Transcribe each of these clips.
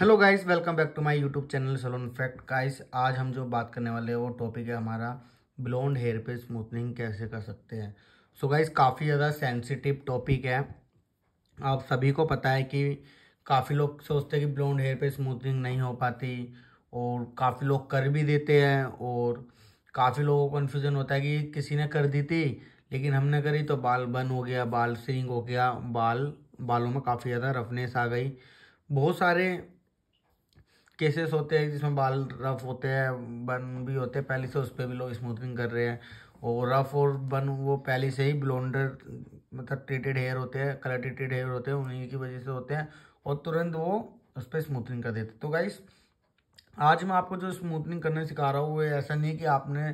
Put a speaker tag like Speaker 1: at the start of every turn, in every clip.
Speaker 1: hello guys welcome back to my YouTube channel salon fact guys आज हम जो बात करने वाले हैं वो टॉपिक है हमारा ब्लोंड हेयर पे स्मूथनिंग कैसे कर सकते हैं सो गाइस काफ़ी ज़्यादा सेंसिटिव टॉपिक है आप सभी को पता है कि काफ़ी लोग सोचते हैं कि ब्लोंड हेयर पे स्मूथनिंग नहीं हो पाती और काफ़ी लोग कर भी देते हैं और काफ़ी लोगों को कन्फ्यूज़न होता है कि किसी ने कर दी थी लेकिन हमने करी तो बाल बन हो गया बाल श्रिंग हो गया बाल बालों में काफ़ी ज़्यादा रफनेस आ गई बहुत सारे केसेस होते हैं जिसमें बाल रफ होते हैं बन भी होते हैं पहले से उस पर भी लोग स्मूथनिंग कर रहे हैं और रफ और बन वो पहले से ही ब्लोंडर मतलब ट्रीटेड हेयर होते हैं कलर ट्रीटेड हेयर होते हैं उन्हीं की वजह से होते हैं और तुरंत वो उस पर स्मूथनिंग कर देते तो गाइस आज मैं आपको जो स्मूथनिंग करने सिखा रहा हूँ वो ऐसा नहीं कि आपने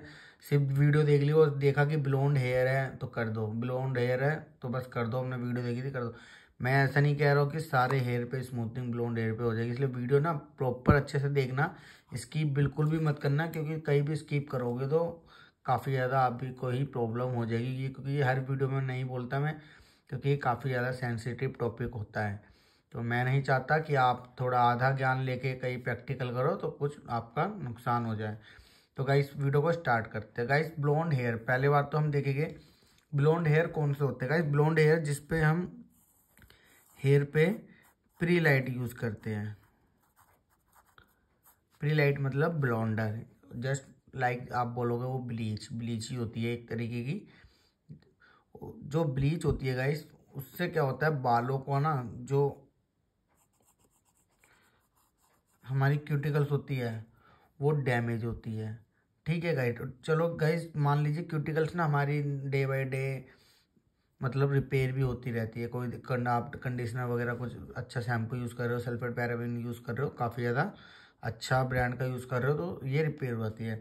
Speaker 1: सिर्फ वीडियो देख ली और देखा कि ब्लोंड हेयर है तो कर दो ब्लोंड हेयर है तो बस कर दो हमने वीडियो देखी थी कर दो मैं ऐसा नहीं कह रहा हूँ कि सारे हेयर पे स्मूथनिंग ब्लोंड हेयर पे हो जाएगी इसलिए वीडियो ना प्रॉपर अच्छे से देखना स्कीप बिल्कुल भी मत करना क्योंकि कहीं भी स्कीप करोगे तो काफ़ी ज़्यादा आप भी को ही प्रॉब्लम हो जाएगी ये क्योंकि ये हर वीडियो में नहीं बोलता मैं क्योंकि ये काफ़ी ज़्यादा सेंसिटिव टॉपिक होता है तो मैं नहीं चाहता कि आप थोड़ा आधा ज्ञान लेके कहीं प्रैक्टिकल करो तो कुछ आपका नुकसान हो जाए तो गाइस वीडियो को स्टार्ट करते हैं गाइस ब्लॉन्ड हेयर पहले बार तो हम देखेंगे ब्लॉन्ड हेयर कौन से होते हैं गाइस ब्लोंड हेयर जिसपे हम हेयर पे प्री लाइट यूज़ करते हैं प्री लाइट मतलब ब्लॉन्डर जस्ट लाइक आप बोलोगे वो ब्लीच ब्लीच ही होती है एक तरीके की जो ब्लीच होती है गाइस उससे क्या होता है बालों को ना जो हमारी क्यूटिकल्स होती है वो डैमेज होती है ठीक है गाइस चलो गाइस मान लीजिए क्यूटिकल्स ना हमारी डे बाय डे मतलब रिपेयर भी होती रहती है कोई ना आप कंडीशनर वगैरह कुछ अच्छा शैम्पू यूज़ कर रहे हो सल्फेट पैराबिन यूज़ कर रहे हो काफ़ी ज़्यादा अच्छा ब्रांड का यूज़ कर रहे हो तो ये रिपेयर होती है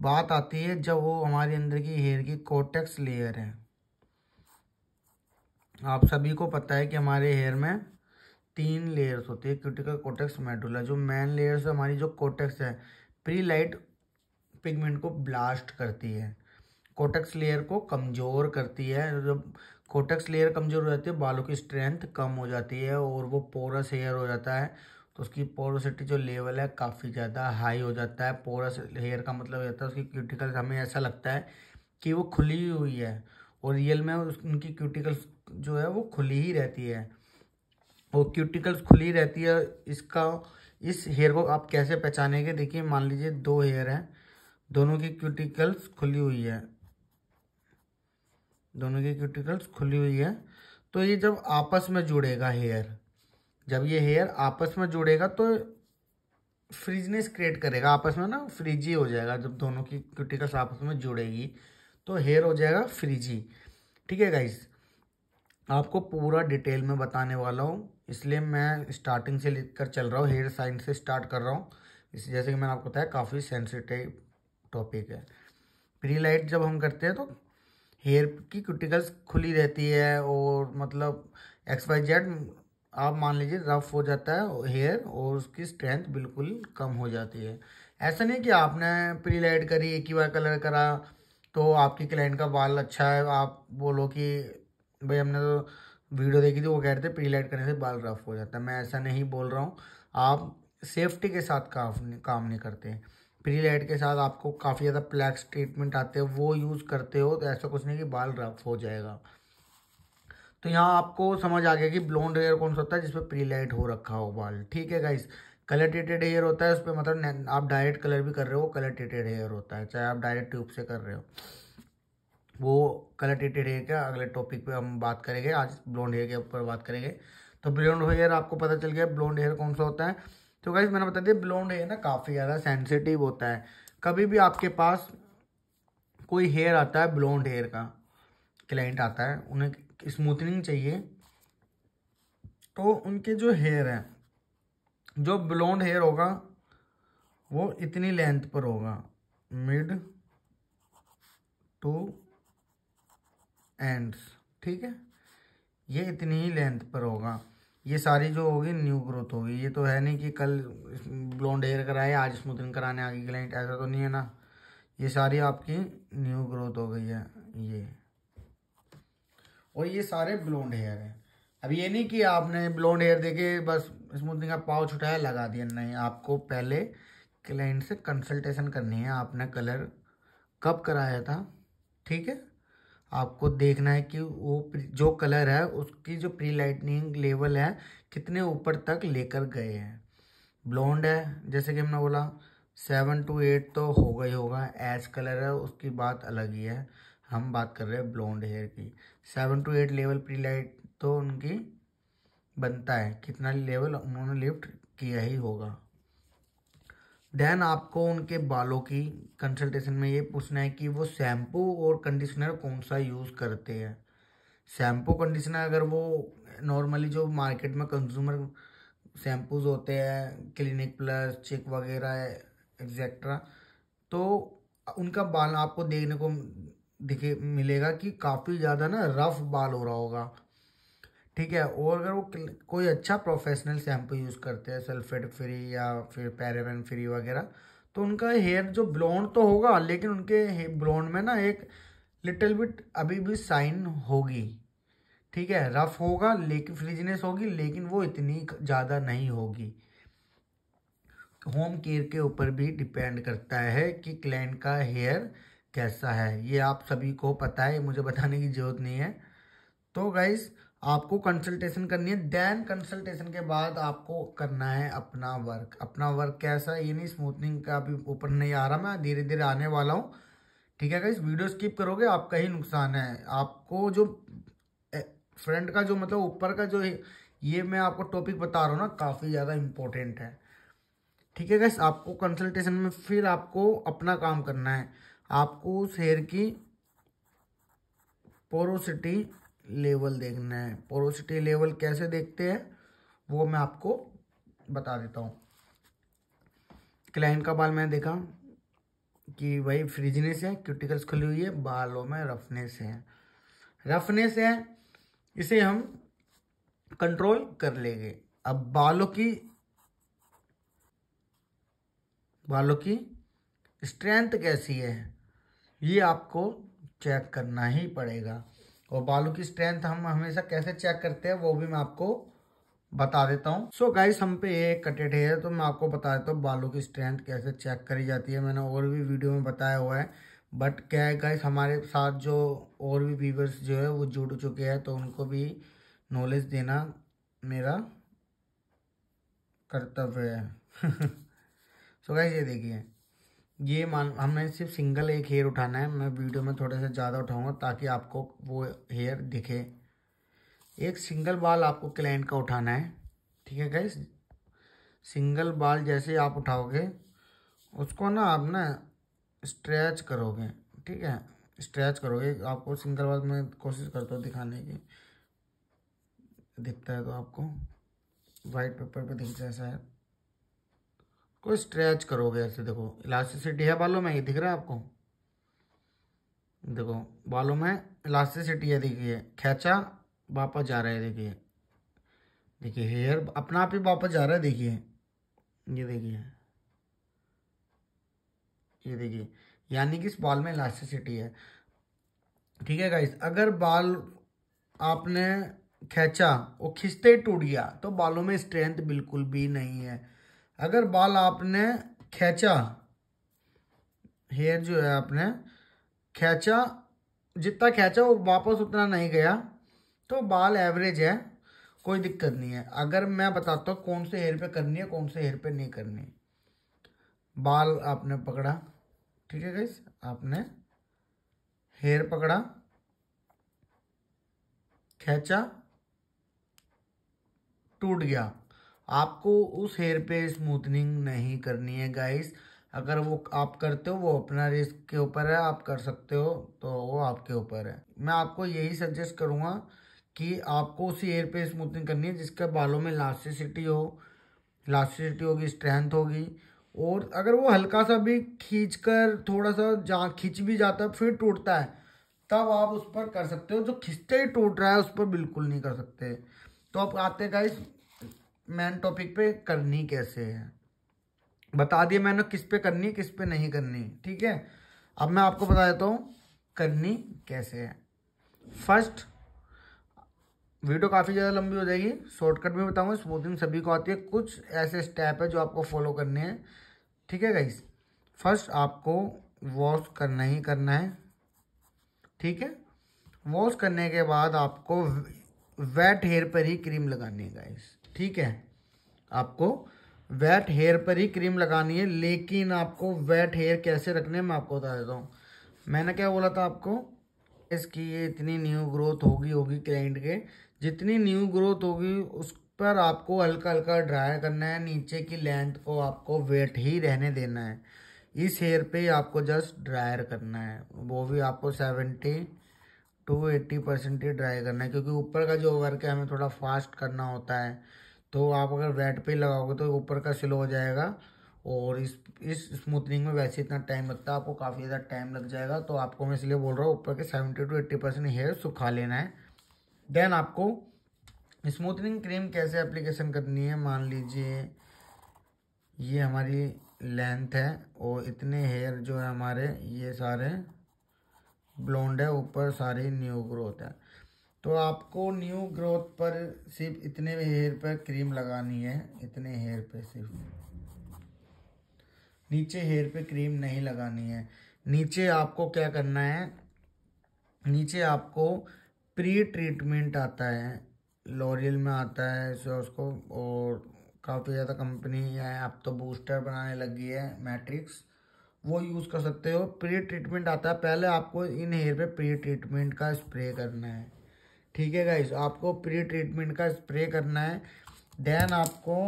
Speaker 1: बात आती है जब वो हमारे अंदर की हेयर की कोटेक्स लेयर है आप सभी को पता है कि हमारे हेयर में तीन लेयर्स होती है क्यूटिकल कोटेक्स मेडुला जो मेन लेयर्स हमारी जो कोटेक्स है प्री लाइट पिगमेंट को ब्लास्ट करती है कोटक्स लेयर को कमज़ोर करती है जब कोटक्स लेयर कमज़ोर हो जाती है बालों की स्ट्रेंथ कम हो जाती है और वो पोरस हेयर हो जाता है तो उसकी पोरोसिटी जो लेवल है काफ़ी ज़्यादा हाई हो जाता है पोरस हेयर का मतलब होता है उसकी क्यूटिकल्स हमें ऐसा लगता है कि वो खुली हुई है और रियल में उनकी क्यूटिकल्स जो है वो खुली ही रहती है वो क्यूटिकल्स खुली रहती है इसका इस हेयर को आप कैसे पहचानेंगे देखिए मान लीजिए दो हेयर हैं दोनों की क्यूटिकल्स खुली हुई है दोनों की क्यूटिकल्स खुली हुई है तो ये जब आपस में जुड़ेगा हेयर जब ये हेयर आपस में जुड़ेगा तो फ्रिजनेस क्रिएट करेगा आपस में ना फ्रिजी हो जाएगा जब दोनों की क्यूटिकल्स आपस में जुड़ेगी तो हेयर हो जाएगा फ्रिजी ठीक है गाइस आपको पूरा डिटेल में बताने वाला हूँ इसलिए मैं स्टार्टिंग से लेकर चल रहा हूँ हेयर साइंस से स्टार्ट कर रहा हूँ इस जैसे कि मैंने आपको बताया काफ़ी सेंसिटिव टॉपिक है प्री लाइट जब हम करते हैं तो हेयर की क्यूटिकल्स खुली रहती है और मतलब एक्स वाई जेड आप मान लीजिए रफ हो जाता है हेयर और उसकी स्ट्रेंथ बिल्कुल कम हो जाती है ऐसा नहीं कि आपने प्री लाइट करी एक ही बार कलर करा तो आपके क्लाइंट का बाल अच्छा है आप बोलो कि भाई हमने तो वीडियो देखी थी वो कह रहे थे प्री लाइट करने से बाल रफ हो जाता है मैं ऐसा नहीं बोल रहा हूँ आप सेफ्टी के साथ काम काम नहीं करते हैं प्री लाइट के साथ आपको काफ़ी ज़्यादा प्लैक्स ट्रीटमेंट आते हैं वो यूज़ करते हो तो ऐसा कुछ नहीं कि बाल रफ हो जाएगा तो यहाँ आपको समझ आ गया कि ब्लोन्ड हेयर कौन सा होता है जिसपे प्री लाइट हो रखा हो बाल ठीक है गाइस कलर टेटेड हेयर होता है उस पर मतलब आप डायरेक्ट कलर भी कर रहे हो कलर टेटेड हेयर होता है चाहे आप डायरेक्ट ट्यूब से कर रहे हो वो कलर टेटेड हेयर का अगले टॉपिक पे हम बात करेंगे आज ब्लोन्ड हेयर के ऊपर बात करेंगे तो ब्लोन्ड हेयर आपको पता चल गया ब्लोन्ड हेयर कौन सा होता है तो गाइज मैंने बता दिया ब्लॉन्ड हेयर ना काफ़ी ज़्यादा सेंसिटिव होता है कभी भी आपके पास कोई हेयर आता है ब्लॉन्ड हेयर का क्लाइंट आता है उन्हें स्मूथनिंग चाहिए तो उनके जो हेयर हैं जो ब्लॉन्ड हेयर होगा वो इतनी लेंथ पर होगा मिड टू एंड्स ठीक है ये इतनी ही लेंथ पर होगा ये सारी जो होगी न्यू ग्रोथ होगी ये तो है नहीं कि कल ब्लॉन्ड हेयर कराए आज स्मूथिंग कराने आ गई क्लाइंट ऐसा तो नहीं है ना ये सारी आपकी न्यू ग्रोथ हो गई है ये और ये सारे ब्लॉन्ड हेयर हैं अब ये नहीं कि आपने ब्लॉन्ड हेयर देखे बस स्मूथिंग का पाव छुटाया लगा दिया नहीं आपको पहले क्लाइंट से कंसल्टेशन करनी है आपने कलर कब कराया था ठीक है आपको देखना है कि वो जो कलर है उसकी जो प्री लाइटनिंग लेवल है कितने ऊपर तक लेकर गए हैं ब्लॉन्ड है जैसे कि हमने बोला सेवन टू एट तो होगा ही होगा एज कलर है उसकी बात अलग ही है हम बात कर रहे हैं ब्लॉन्ड हेयर की seven to eight level pre light तो उनकी बनता है कितना लेवल उन्होंने लिफ्ट किया ही होगा देन आपको उनके बालों की कंसल्टेशन में ये पूछना है कि वो शैम्पू और कंडीशनर कौन सा यूज़ करते हैं शैम्पू कंडीशनर अगर वो नॉर्मली जो मार्केट में कंज्यूमर शैम्पूज होते हैं क्लिनिक प्लस चिक वगैरह एग्जैक्ट्रा तो उनका बाल आपको देखने को दिखे मिलेगा कि काफ़ी ज़्यादा ना रफ बाल हो रहा होगा ठीक है और अगर वो कोई अच्छा प्रोफेशनल शैम्पू यूज़ करते हैं सल्फेट फ्री या फिर पैराबेन फ्री वगैरह तो उनका हेयर जो ब्लॉन्ड तो होगा लेकिन उनके ब्लॉन्ड में ना एक लिटिल बिट अभी भी साइन होगी ठीक है रफ होगा लेकिन फ्रिजनेस होगी लेकिन वो इतनी ज़्यादा नहीं होगी होम केयर के ऊपर भी डिपेंड करता है कि क्लाइंट का हेयर कैसा है ये आप सभी को पता है मुझे बताने की ज़रूरत नहीं है तो गाइज़ आपको कंसल्टेशन करनी है देन कंसल्टेशन के बाद आपको करना है अपना वर्क अपना वर्क कैसा है ये नहीं स्मूथनिंग का अभी ऊपर नहीं आ रहा मैं धीरे धीरे आने वाला हूँ ठीक है इस वीडियो स्किप करोगे आपका ही नुकसान है आपको जो फ्रंट का जो मतलब ऊपर का जो ये मैं आपको टॉपिक बता रहा हूँ ना काफ़ी ज़्यादा इम्पोर्टेंट है ठीक है गैस आपको कंसल्टेशन में फिर आपको अपना काम करना है आपको उस हेयर की पोरोसिटी लेवल देखना है पोरोसिटी लेवल कैसे देखते हैं वो मैं आपको बता देता हूँ क्लाइंट का बाल मैंने देखा कि वही फ्रिजनेस है क्यूटिकल्स खुली हुई है बालों में रफनेस है रफनेस है इसे हम कंट्रोल कर लेंगे अब बालों की बालों की स्ट्रेंथ कैसी है ये आपको चेक करना ही पड़ेगा और बालों की स्ट्रेंथ हम हमेशा कैसे चेक करते हैं वो भी मैं आपको बता देता हूँ सो गाइस हम पे ये कटेड है तो मैं आपको बता देता हूँ बालों की स्ट्रेंथ कैसे चेक करी जाती है मैंने और भी वीडियो में बताया हुआ है बट क्या है गाइस हमारे साथ जो और भी व्यूवर्स जो है वो जुड़ चुके हैं तो उनको भी नॉलेज देना मेरा कर्तव्य है सो गाइस ये देखिए ये मान हमने सिर्फ सिंगल एक हेयर उठाना है मैं वीडियो में थोड़े से ज़्यादा उठाऊंगा ताकि आपको वो हेयर दिखे एक सिंगल बाल आपको क्लाइंट का उठाना है ठीक है गैस सिंगल बाल जैसे आप उठाओगे उसको ना आप ना स्ट्रेच करोगे ठीक है स्ट्रेच करोगे आपको सिंगल बाल में कोशिश करता हूँ दिखाने की दिखता है तो आपको वाइट पेपर पे दिख जैसा है को स्ट्रेच करोगे ऐसे देखो इलास्टिसिटी है बालों में ये दिख रहा है आपको देखो बालों में इलास्टिसिटी है देखिए खींचा वापस जा रहा है देखिए देखिए हेयर अपना आप ही वापस जा रहा है देखिए ये देखिए ये देखिए यानी कि इस बाल में इलास्टिसिटी है ठीक है गाइस अगर बाल आपने खींचा वो खिंचते ही टूट गया तो बालों में स्ट्रेंथ बिल्कुल भी नहीं है अगर बाल आपने खींचा हेयर जो है आपने खींचा जितना खींचा वो वापस उतना नहीं गया तो बाल एवरेज है कोई दिक्कत नहीं है अगर मैं बताता हूँ कौन से हेयर पे करनी है कौन से हेयर पे नहीं करनी है बाल आपने पकड़ा ठीक है गैस आपने हेयर पकड़ा खेचा टूट गया आपको उस हेयर पे स्मूथनिंग नहीं करनी है गाइस अगर वो आप करते हो वो अपना रिस्क के ऊपर है आप कर सकते हो तो वो आपके ऊपर है मैं आपको यही सजेस्ट करूँगा कि आपको उसी हेयर पे स्मूथनिंग करनी है जिसके बालों में लास्टिसिटी हो लास्टिसिटी होगी स्ट्रेंथ होगी और अगर वो हल्का सा भी खींच कर थोड़ा सा जहाँ खींच भी जाता है फिर टूटता है तब आप उस पर कर सकते हो जो खिंचते ही टूट रहा है उस पर बिल्कुल नहीं कर सकते तो आप आते गाइस मेन टॉपिक पे करनी कैसे है बता दिया मैंने किस पे करनी किस पे नहीं करनी ठीक है अब मैं आपको बता देता हूँ करनी कैसे है फर्स्ट वीडियो काफ़ी ज़्यादा लंबी हो जाएगी शॉर्टकट में बताऊँगा स्मूथिंग सभी को आती है कुछ ऐसे स्टेप है जो आपको फॉलो करने हैं ठीक है गाइस फर्स्ट आपको वॉश करना ही करना है ठीक है वॉश करने के बाद आपको वेट हेयर पर ही क्रीम लगानी है गाइस ठीक है आपको वेट हेयर पर ही क्रीम लगानी है लेकिन आपको वेट हेयर कैसे रखने मैं आपको बता देता हूँ मैंने क्या बोला था आपको इसकी ये इतनी न्यू ग्रोथ होगी होगी क्लाइंट के जितनी न्यू ग्रोथ होगी उस पर आपको हल्का हल्का ड्राई करना है नीचे की लेंथ को आपको वेट ही रहने देना है इस हेयर पे आपको जस्ट ड्रायर करना है वो भी आपको सेवेंटी टू एट्टी परसेंट ही ड्राई करना है क्योंकि ऊपर का जो वर्क है हमें थोड़ा फास्ट करना होता है तो आप अगर वेट पे लगाओगे तो ऊपर का स्लो हो जाएगा और इस इस स्मूथनिंग में वैसे इतना टाइम लगता है आपको काफ़ी ज़्यादा टाइम लग जाएगा तो आपको मैं इसलिए बोल रहा हूँ ऊपर के seventy to eighty percent hair सुखा लेना है देन आपको स्मूथनिंग क्रीम कैसे एप्लीकेशन करनी है मान लीजिए ये हमारी लेंथ है और इतने हेयर जो है हमारे ये सारे ब्लॉन्ड है ऊपर सारी न्यू ग्रोथ है तो आपको न्यू ग्रोथ पर सिर्फ इतने हेयर पर क्रीम लगानी है इतने हेयर पे सिर्फ नीचे हेयर पे क्रीम नहीं लगानी है नीचे आपको क्या करना है नीचे आपको प्री ट्रीटमेंट आता है लॉरियल में आता है सो उसको और काफ़ी ज़्यादा कंपनी है आप तो बूस्टर बनाने लगी है मैट्रिक्स वो यूज़ कर सकते हो प्री ट्रीटमेंट आता है पहले आपको इन हेयर पे प्री ट्रीटमेंट का स्प्रे करना है ठीक है गाइज आपको प्री ट्रीटमेंट का स्प्रे करना है देन आपको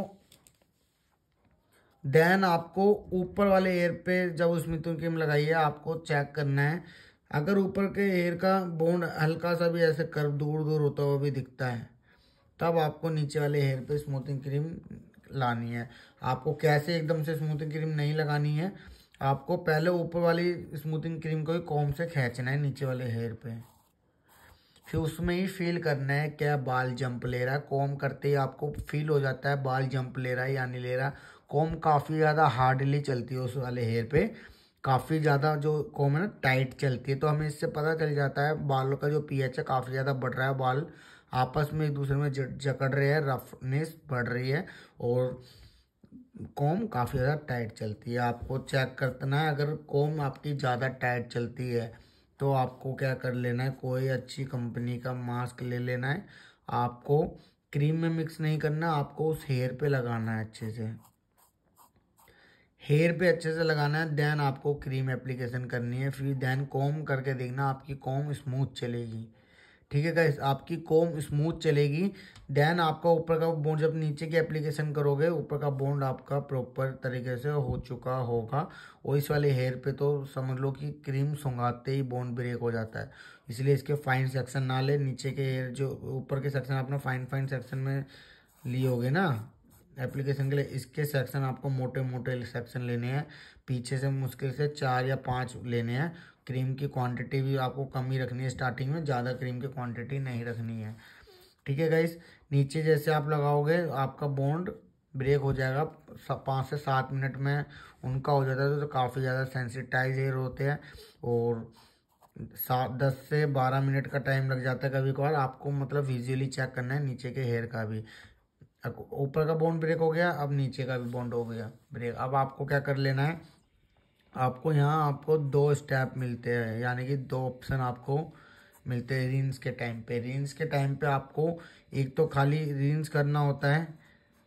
Speaker 1: देन आपको ऊपर वाले एयर पे जब उस मिथुन क्रीम लगाइए आपको चेक करना है अगर ऊपर के एयर का बोन हल्का सा भी ऐसे कर दूर दूर होता हुआ भी दिखता है तब आपको नीचे वाले हेयर पे स्मूथिंग क्रीम लानी है आपको कैसे एकदम से स्मूथिंग क्रीम नहीं लगानी है आपको पहले ऊपर वाली स्मूथिंग क्रीम को ही कॉम से खींचना है नीचे वाले हेयर पे फिर उसमें ही फील करना है क्या बाल जंप ले रहा है कॉम करते ही आपको फील हो जाता है बाल जंप ले रहा है या नहीं ले रहा कॉम काफ़ी ज़्यादा हार्डली चलती है उस वाले हेयर पे काफ़ी ज़्यादा जो कॉम है ना टाइट चलती है तो हमें इससे पता चल जाता है बालों का जो पीएच है काफ़ी ज़्यादा बढ़ रहा है बाल आपस में एक दूसरे में जकड़ रहे हैं रफनेस बढ़ रही है और कॉम काफ़ी ज़्यादा टाइट चलती है आपको चेक करना है अगर कॉम आपकी ज़्यादा टाइट चलती है तो आपको क्या कर लेना है कोई अच्छी कंपनी का मास्क ले लेना है आपको क्रीम में मिक्स नहीं करना आपको उस हेयर पे लगाना है अच्छे से हेयर पे अच्छे से लगाना है देन आपको क्रीम एप्लीकेशन करनी है फिर देन कॉम करके देखना आपकी कॉम स्मूथ चलेगी ठीक है गाइस आपकी कोम स्मूथ चलेगी देन आपका ऊपर का बोन जब नीचे की एप्लीकेशन करोगे ऊपर का बोन आपका प्रॉपर तरीके से हो चुका होगा और इस वाले हेयर पे तो समझ लो कि क्रीम सुंघाते ही बोन ब्रेक हो जाता है इसलिए इसके फाइन सेक्शन ना ले नीचे के हेयर जो ऊपर के सेक्शन आपने फाइन फाइन सेक्शन में लिए होगे ना एप्लीकेशन के लिए इसके सेक्शन आपको मोटे मोटे सेक्शन लेने हैं पीछे से मुश्किल से चार या पाँच लेने हैं क्रीम की क्वांटिटी भी आपको कम ही रखनी है स्टार्टिंग में ज़्यादा क्रीम की क्वांटिटी नहीं रखनी है ठीक है गाइस नीचे जैसे आप लगाओगे आपका बॉन्ड ब्रेक हो जाएगा पाँच से सात मिनट में उनका हो जाता है तो काफ़ी ज़्यादा सेंसिटाइज हेयर होते हैं और सात दस से बारह मिनट का टाइम लग जाता है कभी कभार आपको मतलब विजुअली चेक करना है नीचे के हेयर का भी ऊपर का बॉन्ड ब्रेक हो गया अब नीचे का भी बॉन्ड हो गया ब्रेक अब आपको क्या कर लेना है आपको यहाँ आपको दो स्टेप मिलते हैं यानी कि दो ऑप्शन आपको मिलते हैं रीन्स के टाइम पे रीन्स के टाइम पे आपको एक तो खाली रीन्स करना होता है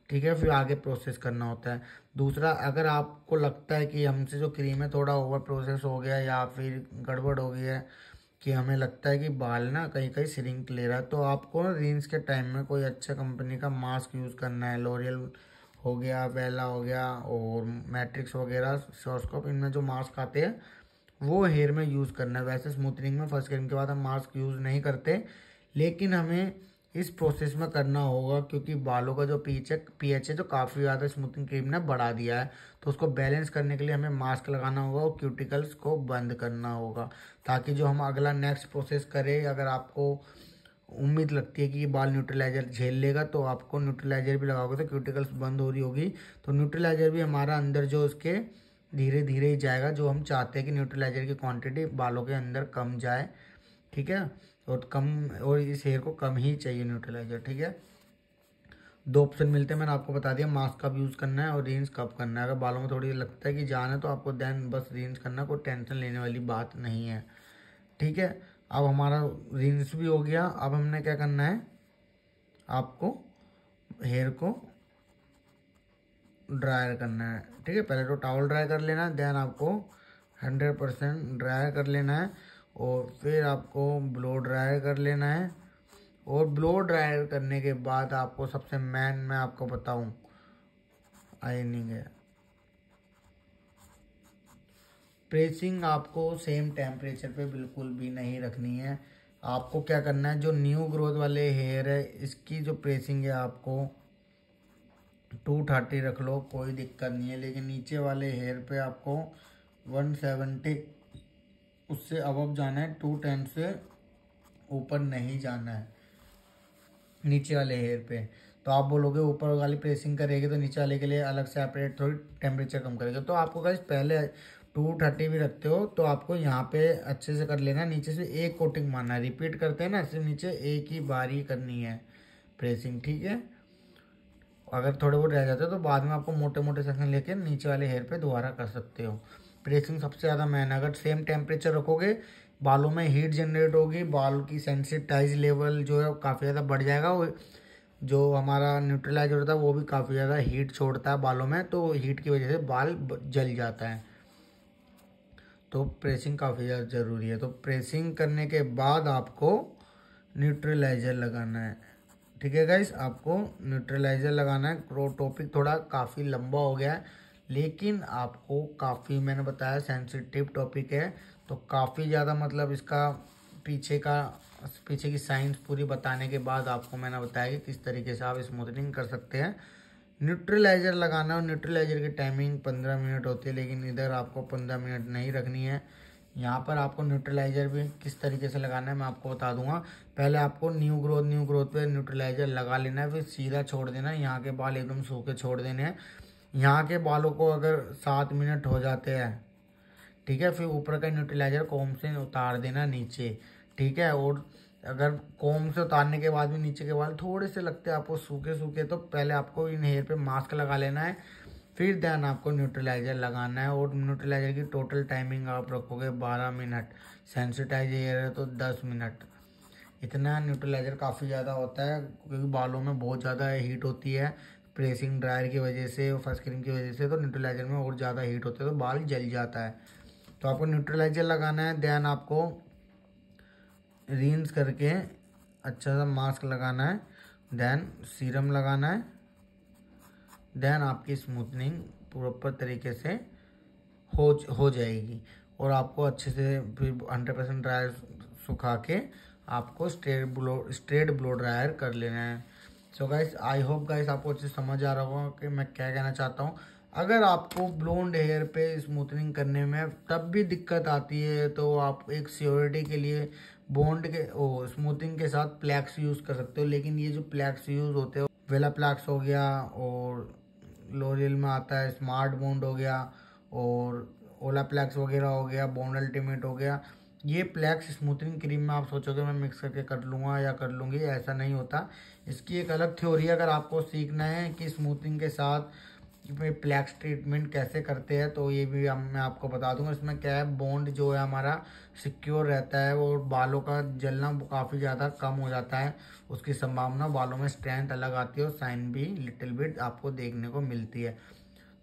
Speaker 1: ठीक है फिर आगे प्रोसेस करना होता है दूसरा अगर आपको लगता है कि हमसे जो क्रीम है थोड़ा ओवर प्रोसेस हो गया या फिर गड़बड़ हो गई है कि हमें लगता है कि बाल ना कहीं कहीं सिरिंक ले रहा है तो आपको रीन्स के टाइम में कोई अच्छा कंपनी का मास्क यूज़ करना है लोरियल हो गया वेला हो गया और मैट्रिक्स वगैरह सोस्कोप इनमें जो मास्क आते हैं वो हेयर में यूज़ करना है वैसे स्मूथनिंग में फर्स्ट क्रीम के बाद हम मास्क यूज़ नहीं करते लेकिन हमें इस प्रोसेस में करना होगा क्योंकि बालों का जो पीच है पी एच है जो काफ़ी ज़्यादा स्मूथिंग क्रीम ने बढ़ा दिया है तो उसको बैलेंस करने के लिए हमें मास्क लगाना होगा और क्यूटिकल्स को बंद करना होगा ताकि जो हम अगला नेक्स्ट प्रोसेस करें अगर आपको उम्मीद लगती है कि ये बाल न्यूट्रलाइजर झेल लेगा तो आपको न्यूट्रलाइजर भी लगाओगे तो क्यूटिकल्स बंद हो रही होगी तो न्यूट्रलाइजर भी हमारा अंदर जो उसके धीरे धीरे ही जाएगा जो हम चाहते हैं कि न्यूट्रलाइजर की क्वांटिटी बालों के अंदर कम जाए ठीक है और कम और इस हेयर को कम ही चाहिए न्यूट्रलाइजर ठीक है दो ऑप्शन मिलते हैं मैंने आपको बता दिया मास्क कब यूज़ करना है और रिंस कब करना है अगर बालों में थोड़ी लगता है कि जान है तो आपको देन बस रिंस करना कोई टेंशन लेने वाली बात नहीं है ठीक है अब हमारा रिंस भी हो गया अब हमने क्या करना है आपको हेयर को ड्रायर करना है ठीक है पहले तो टावल ड्राई कर लेना है देन आपको हंड्रेड परसेंट ड्रायर कर लेना है और फिर आपको ब्लो ड्रायर कर लेना है और ब्लो ड्रायर करने के बाद आपको सबसे मेन मैं आपको बताऊं आयनिंग है प्रेसिंग आपको सेम टेम्परेचर पे बिल्कुल भी नहीं रखनी है आपको क्या करना है जो न्यू ग्रोथ वाले हेयर है इसकी जो प्रेसिंग है आपको टू थर्टी रख लो कोई दिक्कत नहीं है लेकिन नीचे वाले हेयर पे आपको वन सेवेंटी उससे अब जाना है टू टेन से ऊपर नहीं जाना है नीचे वाले हेयर पे तो आप बोलोगे ऊपर वाली प्रेसिंग करेगी तो नीचे वाले के लिए अलग से आप थोड़ी टेम्परेचर कम करेगा तो आपको गाइस पहले टू थर्टी भी रखते हो तो आपको यहाँ पे अच्छे से कर लेना नीचे से एक कोटिंग मारना है रिपीट करते हैं ना सिर्फ नीचे एक ही बार ही करनी है प्रेसिंग ठीक है अगर थोड़े बहुत रह जाते हो तो बाद में आपको मोटे मोटे सेक्शन लेके नीचे वाले हेयर पे दोबारा कर सकते हो प्रेसिंग सबसे ज़्यादा मैन है अगर सेम टेम्परेचर रखोगे बालों में हीट जनरेट होगी बाल की सेंसिटाइज लेवल जो है काफ़ी ज़्यादा बढ़ जाएगा और जो हमारा न्यूट्रलाइजर होता है वो भी काफ़ी ज़्यादा हीट छोड़ता है बालों में तो हीट की वजह से बाल जल जाता है तो प्रेसिंग काफ़ी ज़्यादा ज़रूरी है तो प्रेसिंग करने के बाद आपको न्यूट्रलाइज़र लगाना है ठीक है गाइस आपको न्यूट्रलाइज़र लगाना है क्रो टॉपिक थोड़ा काफ़ी लंबा हो गया है लेकिन आपको काफ़ी मैंने बताया सेंसिटिव टॉपिक है तो काफ़ी ज़्यादा मतलब इसका पीछे का पीछे की साइंस पूरी बताने के बाद आपको मैंने बताया कि किस तरीके से आप स्मूथनिंग कर सकते हैं न्यूट्रलाइज़र लगाना और न्यूट्रलाइज़र की टाइमिंग पंद्रह मिनट होती है लेकिन इधर आपको पंद्रह मिनट नहीं रखनी है यहाँ पर आपको न्यूट्रलाइज़र भी किस तरीके से लगाना है मैं आपको बता दूंगा पहले आपको न्यू ग्रोथ न्यू ग्रोथ पे न्यूट्रलाइज़र लगा लेना है फिर सीधा छोड़ देना है यहाँ के बाल एकदम सूखे छोड़ देने हैं यहाँ के बालों को अगर सात मिनट हो जाते हैं ठीक है फिर ऊपर का न्यूट्रलाइज़र कोम से उतार देना नीचे ठीक है और अगर कोम से उतारने के बाद भी नीचे के बाल थोड़े से लगते हैं आपको सूखे सूखे तो पहले आपको इन हेयर पे मास्क लगा लेना है फिर ध्यान आपको न्यूट्रलाइज़र लगाना है और न्यूट्रलाइज़र की टोटल टाइमिंग आप रखोगे बारह मिनट सेंसिटाइज हेयर है तो दस मिनट इतना न्यूट्रलाइज़र काफ़ी ज़्यादा होता है क्योंकि बालों में बहुत ज़्यादा हीट होती है प्रेसिंग ड्रायर की वजह से फर्स्ट क्रीम की वजह से तो न्यूट्रलाइज़र में और ज़्यादा हीट होता है तो बाल जल जाता है तो आपको न्यूट्रलाइज़र लगाना है ध्यान आपको रिंस करके अच्छा सा मास्क लगाना है देन सीरम लगाना है देन आपकी स्मूथनिंग प्रॉपर तरीके से हो हो जाएगी और आपको अच्छे से फिर हंड्रेड परसेंट ड्रायर सुखा के आपको straight blow straight blow dryer कर लेना है so guys I hope guys आपको अच्छे समझ आ रहा होगा कि मैं क्या कहना चाहता हूँ अगर आपको ब्लोन्ड हेयर पे स्मूथनिंग करने में तब भी दिक्कत आती है तो आप एक सियोरिटी के लिए बॉन्ड के ओ, स्मूथिंग के साथ प्लैक्स यूज़ कर सकते हो लेकिन ये जो प्लैक्स यूज़ होते हो वेला प्लैक्स हो गया और लोरियल में आता है स्मार्ट बॉन्ड हो गया और ओला प्लैक्स वगैरह हो गया बॉन्ड अल्टीमेट हो गया ये प्लैक्स स्मूथनिंग क्रीम में आप सोचोगे मैं मिक्स करके कर लूँगा या कर लूँगी ऐसा नहीं होता इसकी एक अलग थ्योरी अगर आपको सीखना है कि स्मूथनिंग के साथ में प्लैक्स ट्रीटमेंट कैसे करते हैं तो ये भी हम मैं आपको बता दूंगा इसमें क्या है बॉन्ड जो है हमारा सिक्योर रहता है और बालों का जलना काफ़ी ज़्यादा कम हो जाता है उसकी संभावना बालों में स्ट्रेंथ अलग आती है और साइन भी लिटिल बिट आपको देखने को मिलती है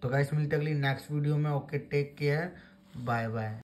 Speaker 1: तो कैसे मिलते अगली नेक्स्ट वीडियो में okay take care bye bye